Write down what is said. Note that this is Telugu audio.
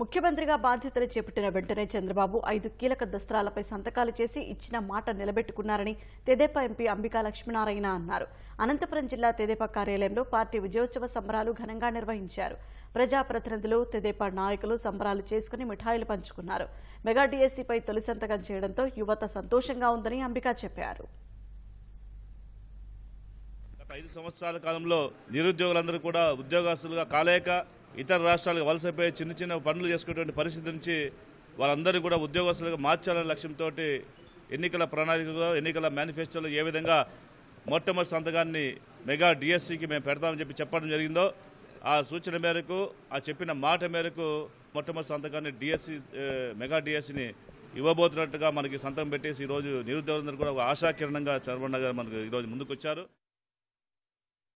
ముఖ్యమంత్రిగా బాధ్యతలు చేపట్టిన వెంటనే చంద్రబాబు ఐదు కీలక దస్త్రాలపై సంతకాలు చేసి ఇచ్చిన మాట నిలబెట్టుకున్నారని తెదేపా ఎంపీ అంబికా లక్ష్మీనారాయణ అన్నారు అనంతపురం జిల్లా తెదేపా కార్యాలయంలో పార్టీ విజయోత్సవ సంబరాలు ఘనంగా నిర్వహించారు ప్రజాప్రతినిధులు తెదేపా నాయకులు సంబరాలు చేసుకుని మిఠాయిలు పంచుకున్నారు మెగా డిఎస్సీపై తొలి సంతకం చేయడంతో యువత సంతోషంగా ఉందని అంబికా చెప్పారు ఐదు సంవత్సరాల కాలంలో నిరుద్యోగులందరూ కూడా ఉద్యోగస్తులుగా కాలేక ఇతర రాష్ట్రాలకు వలసపోయి చిన్న చిన్న పనులు చేసుకునేటువంటి పరిస్థితి నుంచి వాళ్ళందరినీ కూడా ఉద్యోగస్తులుగా మార్చాలనే లక్ష్యంతో ఎన్నికల ప్రణాళికలో ఎన్నికల మేనిఫెస్టోలో ఏ విధంగా మొట్టమొదటి సంతకాన్ని మెగా డిఎస్సికి మేము పెడతామని చెప్పి చెప్పడం జరిగిందో ఆ సూచన మేరకు ఆ చెప్పిన మాట మేరకు మొట్టమొదటి సంతకాన్ని డిఎస్సి మెగా డిఎస్సిని ఇవ్వబోతున్నట్టుగా మనకి సంతకం పెట్టేసి ఈరోజు నిరుద్యోగులందరూ కూడా ఒక ఆశాకిరణంగా చంద్రబాబు గారు మనకు ఈరోజు ముందుకొచ్చారు